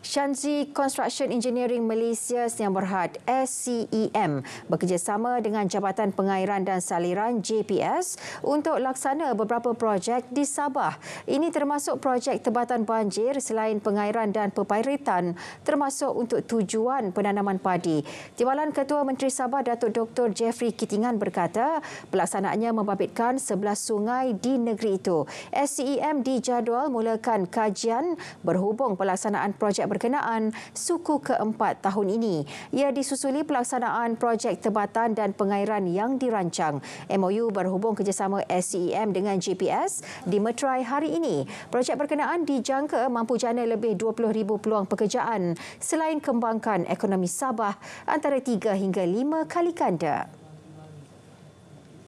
Shanzi Construction Engineering Malaysia Siang Berhad SCEM bekerjasama dengan Jabatan Pengairan dan Saliran JPS untuk laksana beberapa projek di Sabah. Ini termasuk projek tebatan banjir selain pengairan dan pepairitan termasuk untuk tujuan penanaman padi. Timbalan Ketua Menteri Sabah Datuk Dr. Jeffrey Kitingan berkata pelaksanaannya membabitkan 11 sungai di negeri itu. SCEM dijadual mulakan kajian berhubung pelaksanaan projek berkenaan suku keempat tahun ini. Ia disusuli pelaksanaan projek tebatan dan pengairan yang dirancang. MOU berhubung kerjasama SCEM dengan GPS dimeterai hari ini. Projek berkenaan dijangka mampu jana lebih 20,000 peluang pekerjaan selain kembangkan ekonomi Sabah antara 3 hingga 5 kali ganda.